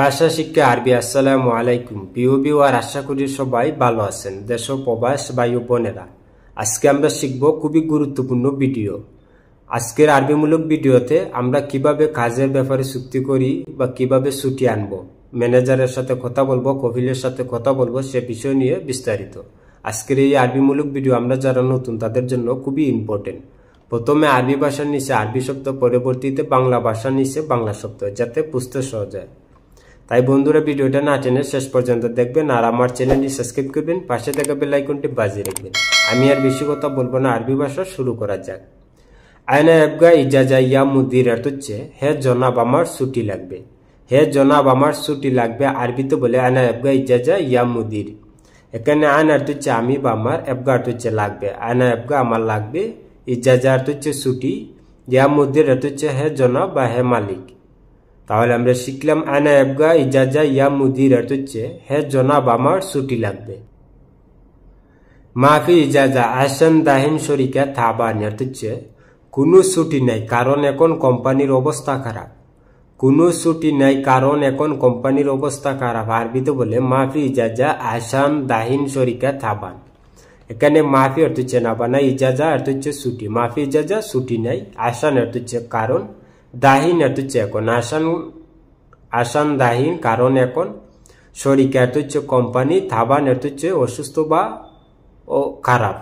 ভাষা শিক্ষা আরবি আসসালামু আলাইকুম প্রিয় আর আশা করি সবাই ভালো আছেন দেশ প্রবাস বায়ু বোনেরা আজকে আমরা শিখব খুবই গুরুত্বপূর্ণ ভিডিও আজকের আরবিমূলক ভিডিওতে আমরা কিভাবে কাজের ব্যাপারে চুক্তি করি বা কিভাবে ছুটি আনব ম্যানেজারের সাথে কথা বলবো কফিলের সাথে কথা বলবো সে বিষয় নিয়ে বিস্তারিত আজকের এই আরবিমূলক ভিডিও আমরা যারা নতুন তাদের জন্য খুবই ইম্পর্টেন্ট প্রথমে আরবি ভাষার নিচে আরবি শব্দ পরবর্তীতে বাংলা ভাষার নিচে বাংলা শব্দ যাতে বুঝতে সহজ হয় তাই বন্ধুরা ভিডিওটা না টেনে শেষ পর্যন্ত দেখবেন আর আমার চ্যানেলটি সাবস্ক্রাইব করবেন পাশে থাকা বেল আইকনটি বাজিয়ে রাখবেন আমি আর বেশি কথা বলবো না আরবি ভাষা শুরু করা যাক আয়না এবগা ইজাজা ইয়া মুদিরাত হচ্ছে হে জনাব আমার ছুটি লাগবে হে জনাব আমার ছুটি লাগবে আরবিতে বলে আয়না এবগা ইজাজা ইয়া মুদির এখানে আয়নার হচ্ছে আমি বা আমার এবগাট হচ্ছে লাগবে আয়না এবগা আমার লাগবে ইজাজার হচ্ছে ছুটি ইয়া মুদিরাত হচ্ছে হে জনাব বা হে মালিক তাহলে আমরা শিখলাম আনা এবগা ইজাজা ইয়া মুদির হচ্ছে হে জনাব আমার ছুটি লাগবে মাফি ইজাজা আসান দাহিন শরিকা থাবান এর হচ্ছে কোনো ছুটি নাই কারণ এখন কোম্পানির অবস্থা খারাপ কোনো ছুটি নাই কারণ এখন কোম্পানির অবস্থা খারাপ আরবিতে বলে মাফি ইজাজা আসান দাহিন শরিকা থাবান এখানে মাফি অর্থ হচ্ছে না বানা ইজাজা অর্থ হচ্ছে ছুটি মাফি ইজাজা ছুটি নাই আসান অর্থ হচ্ছে কারণ দাহিন হচ্ছে এখন আসান আসান দাহিন কারণ এখন শরিক হচ্ছে কোম্পানি থাবান এটুচ্ছে অসুস্থ বা ও খারাপ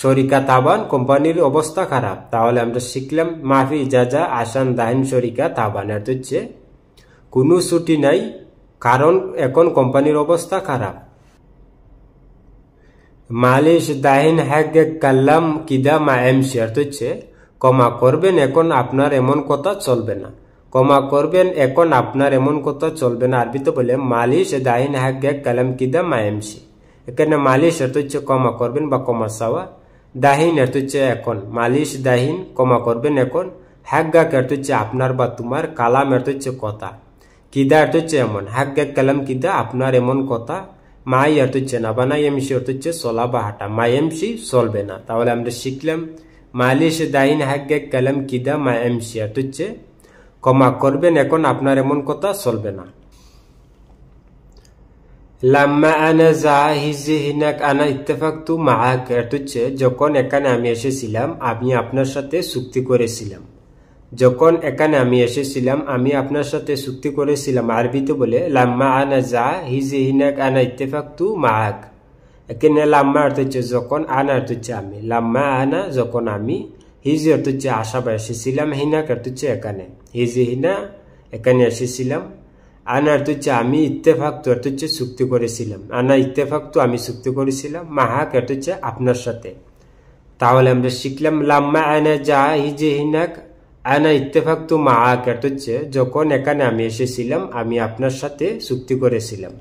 শরিকা তাবান কোম্পানির অবস্থা খারাপ তাহলে আমরা শিখলাম মাফি যা যা আসান দাহিন শরিকা তাবান এটুচ্ছে কোনো ছুটি নাই কারণ এখন কোম্পানির অবস্থা খারাপ মালিশ দাহিন হ্যাগ কাল্লাম কিদা মা এম শেয়ার হচ্ছে ক্ষমা করবেন এখন আপনার এমন কথা চলবে না ক্ষমা করবেন এখন আপনার এমন কথা চলবে না আরবিতে বলে মালিশ দাহিন হাগে কালাম কিদা মায়ামসি এখানে মালিশ এত হচ্ছে ক্ষমা করবেন বা কমা সাওয়া দাহিন এত হচ্ছে এখন মালিশ দাহিন ক্ষমা করবেন এখন হাগ্যা এত হচ্ছে আপনার বা তোমার কালাম এত হচ্ছে কথা কিদা এত হচ্ছে এমন হাগ্যা কালাম কিদা আপনার এমন কথা মাই এত হচ্ছে না বা না এমসি এত হচ্ছে চলা বা হাঁটা মায়ামসি চলবে না তাহলে আমরা শিখলাম মালিশ দাইন হাগ্যে কালাম কিদা মা এমসিয়া তুচ্ছে ক্ষমা করবেন এখন আপনার এমন কথা চলবে না লাম্মা আনা হিনাক আনা ইত্তেফাক তু মাহাক তুচ্ছে যখন এখানে আমি এসেছিলাম আমি আপনার সাথে চুক্তি করেছিলাম যখন এখানে আমি এসেছিলাম আমি আপনার সাথে চুক্তি করেছিলাম আরবিতে বলে লাম্মা আনা হিনাক আনা ইত্তেফাক তু মাহাক কেনে লাম্মা অর্থ হচ্ছে যখন আনা আর তুচ্ছে আমি লাম্মা আনা যখন আমি হিজি অর্থ হচ্ছে আসাবা এসেছিলাম হিনাক অর্থ হচ্ছে এখানে হিজি হিনা এখানে এসেছিলাম আনা আর হচ্ছে আমি ইত্তেফাক তো অর্থ হচ্ছে চুক্তি করেছিলাম আনা ইত্তেফাক তো আমি চুক্তি করেছিলাম মাহাক অর্থ হচ্ছে আপনার সাথে তাহলে আমরা শিখলাম লাম্মা আনা যা হিজে হিনাক আনা ইত্তেফাক তো মাহাক অর্থ হচ্ছে যখন এখানে আমি এসেছিলাম আমি আপনার সাথে চুক্তি করেছিলাম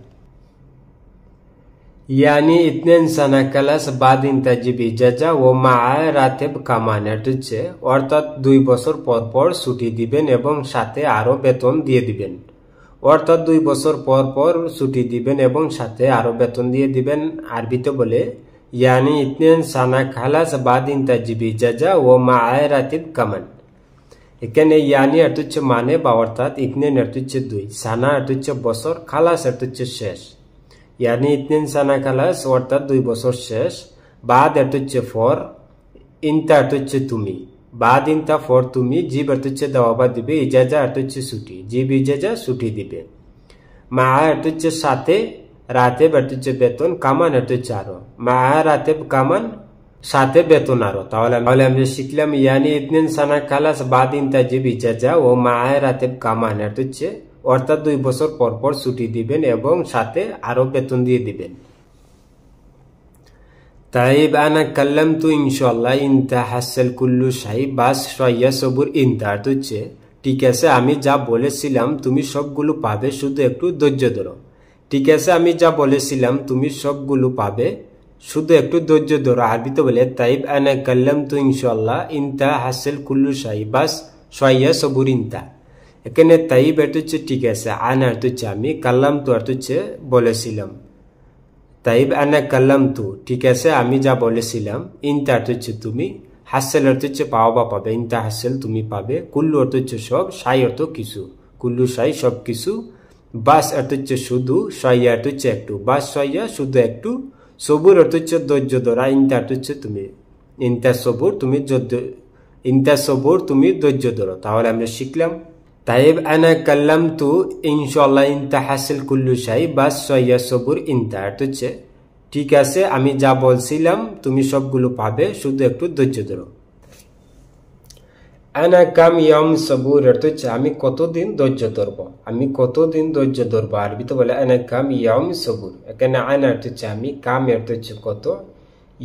يعني اثنين سنة كلاس بعد ইন্তাজিব ইজাজা ও মা রাতেব কামানাটছে অর্থাৎ দুই বছর পর পর ছুটি দিবেন এবং সাথে আরও বেতন দিয়ে দিবেন অর্থাৎ দুই বছর পর পর ছুটি দিবেন এবং সাথে আরও বেতন দিয়ে দিবেন আরবিতে বলে ইয়ানি ইতনেন সানা খালাস বাদ ইন্তাজিব ইজাজা ও মা আয় রাতিব কামান এখানে ইয়ানি এত হচ্ছে মানে বা অর্থাৎ ইতনেন এত হচ্ছে দুই সানা এত বছর খালাস এত হচ্ছে শেষ ইয়ানি ইতনিন সানা খালাস অর্থাৎ দুই বছর শেষ বাদ এত হচ্ছে ফর ইনতা এত হচ্ছে তুমি বাদ ইনতা ফর তুমি জীব এত হচ্ছে দাওয়াবা দিবে ইজাজা এত হচ্ছে ছুটি জীব ইজাজা ছুটি দিবে মা এত হচ্ছে সাথে রাতে এত হচ্ছে বেতন কামান এত হচ্ছে আরো মা রাতে কামান সাথে বেতন আরো তাহলে তাহলে আমি শিখলাম ইয়ানি ইতনিন সানা খালাস বাদ ইনতা জীব ইজাজা ও মা রাতে কামান এত হচ্ছে অর্থাৎ দুই বছর পর পর ছুটি দিবেন এবং সাথে আরও বেতন দিয়ে দিবেন তাইব আনা কাল্লাম তু ইনশাল্লাহ ইনতা হাসেল কুল্লু সাহি বাস সয়া সবুর ইনতার হচ্ছে ঠিক আছে আমি যা বলেছিলাম তুমি সবগুলো পাবে শুধু একটু ধৈর্য ধরো ঠিক আছে আমি যা বলেছিলাম তুমি সবগুলো পাবে শুধু একটু ধৈর্য ধরো আরবিতে বলে তাইব আনা কাল্লাম তু ইনশাল্লাহ ইনতা হাসেল কুল্লু সাহি বাস সয়া সবুর ইনতা এখানে তাইব এর হচ্ছে ঠিক আছে আন আর হচ্ছে আমি কাল্লাম তু আর হচ্ছে বলেছিলাম তাইব আনা কাল্লাম তু ঠিক আছে আমি যা বলেছিলাম ইনতা আর হচ্ছে তুমি হাসেল অর্থ হচ্ছে পাওয়া বা পাবে ইনতা হাসেল তুমি পাবে কুল্লু অর্থ সব সাই অর্থ কিছু কুল্লু সাই সব কিছু বাস অর্থ হচ্ছে শুধু সয়া অর্থ হচ্ছে একটু বাস সয়া শুধু একটু সবুর অর্থ ধৈর্য ধরা ইনতা অর্থ হচ্ছে তুমি ইনতা সবুর তুমি ইনতা সবুর তুমি ধৈর্য ধরো তাহলে আমরা শিখলাম তাইব আনা কাল্লাম তু ইনশাল্লাহ الله হাসিল কুল্লু كل شيء بس সবুর صبر أنت হচ্ছে ঠিক আছে আমি যা বলছিলাম তুমি সবগুলো পাবে শুধু একটু ধৈর্য ধরো আনা কাম ইয়াম সবুর অর্থ হচ্ছে আমি কতদিন ধৈর্য ধরব আমি কতদিন ধৈর্য ধরবো তো বলে আনা কাম ইয়াম সবুর এখানে আনা অর্থ হচ্ছে আমি কাম অর্থ হচ্ছে কত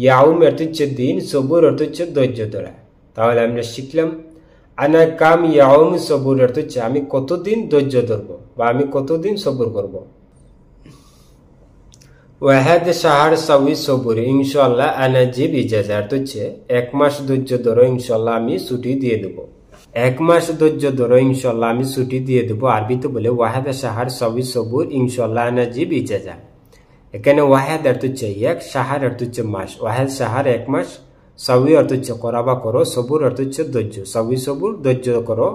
ইয়াউম অর্থ হচ্ছে দিন সবুর অর্থ হচ্ছে ধৈর্য ধরা তাহলে আমরা শিখলাম আনা কাম সবুর অর্থ হচ্ছে আমি কতদিন ধৈর্য ধরব বা আমি কতদিন সবুর করব ওয়াহেদ সাহার সাউই সবুর ইনশাল্লাহ আনা জিব ইজাজা অর্থ হচ্ছে এক মাস ধৈর্য ধরো ইনশাল্লাহ আমি ছুটি দিয়ে দেবো এক মাস ধৈর্য ধরো ইনশাল্লাহ আমি ছুটি দিয়ে দেবো আরবিতে বলে ওয়াহাদ সাহার সাউই সবুর ইনশাল্লাহ আনা জিব ইজাজা এখানে ওয়াহেদ অর্থ হচ্ছে এক সাহার অর্থ হচ্ছে মাস ওয়াহেদ সাহার এক মাস সাবি অর্থ হচ্ছে করা বা করো সবুর অর্থ হচ্ছে ধৈর্য সাবি সবুর ধৈর্য করো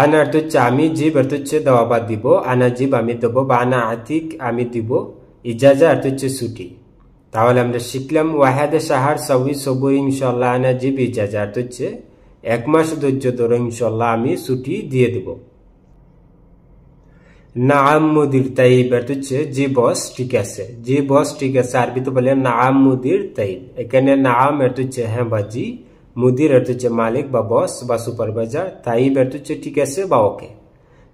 আন অর্থ হচ্ছে আমি জীব অর্থ হচ্ছে দেওয়া বা দিব আনা জীব আমি দেব বা আনা আতিক আমি দিব ইজাজা অর্থ হচ্ছে ছুটি তাহলে আমরা শিখলাম ওয়াহাদে সাহার সাউি সবু ইনশাল্লাহ আনা জীব ইজাজা অর্থ হচ্ছে এক মাস ধৈর্য ধরো ইনশাল্লাহ আমি ছুটি দিয়ে দেবো নাম মুদির তাইব এর হচ্ছে যে বস ঠিক আছে যে বস ঠিক আছে আরবিতে বলে নাম মুদির তাইব এখানে নাম এর হচ্ছে হ্যাঁ বাজি মুদির এর হচ্ছে মালিক বা বস বা সুপারভাইজার তাইব এর হচ্ছে ঠিক আছে বা ওকে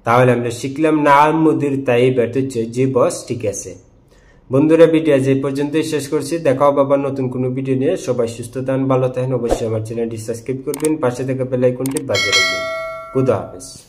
তাহলে আমরা শিখলাম নাম মুদির তাইব এর হচ্ছে যে বস ঠিক আছে বন্ধুরা ভিডিও যে পর্যন্তই শেষ করছি দেখাও বাবা নতুন কোনো ভিডিও নিয়ে সবাই সুস্থ থান ভালো থাকেন অবশ্যই আমার চ্যানেলটি সাবস্ক্রাইব করবেন পাশে থাকা বেলাইকনটি বাজে রাখবেন খুদা হাফেজ